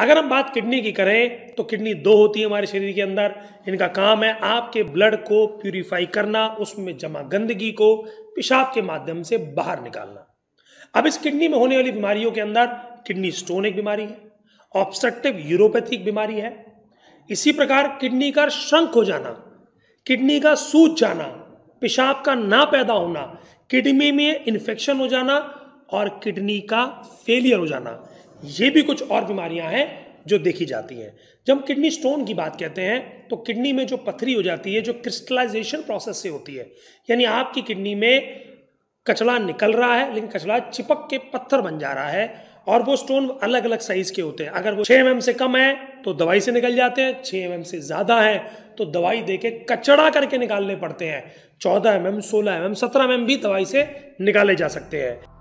अगर हम बात किडनी की करें तो किडनी दो होती है हमारे शरीर के अंदर इनका काम है आपके ब्लड को प्यूरिफाई करना उसमें जमा गंदगी को पेशाब के माध्यम से बाहर निकालना अब इस किडनी में होने वाली बीमारियों के अंदर किडनी स्टोन एक बीमारी है ऑब्स्ट्रक्टिव यूरोपैथिक बीमारी है इसी प्रकार किडनी का श्रंक हो जाना किडनी का सूज जाना पेशाब का ना पैदा होना किडनी में इन्फेक्शन हो जाना और किडनी का फेलियर हो जाना ये भी कुछ और बीमारियां हैं जो देखी जाती हैं जब किडनी स्टोन की बात कहते हैं तो किडनी में जो पथरी हो जाती है जो क्रिस्टलाइजेशन प्रोसेस से होती है यानी आपकी किडनी में कचड़ा निकल रहा है लेकिन कचरा चिपक के पत्थर बन जा रहा है और वो स्टोन अलग अलग साइज के होते हैं अगर वो छः एम से कम है तो दवाई से निकल जाते हैं छः एम से ज़्यादा है तो दवाई दे के कचड़ा करके निकालने पड़ते हैं चौदह एम एम सोलह एम एम सत्रह एम भी दवाई से निकाले जा सकते हैं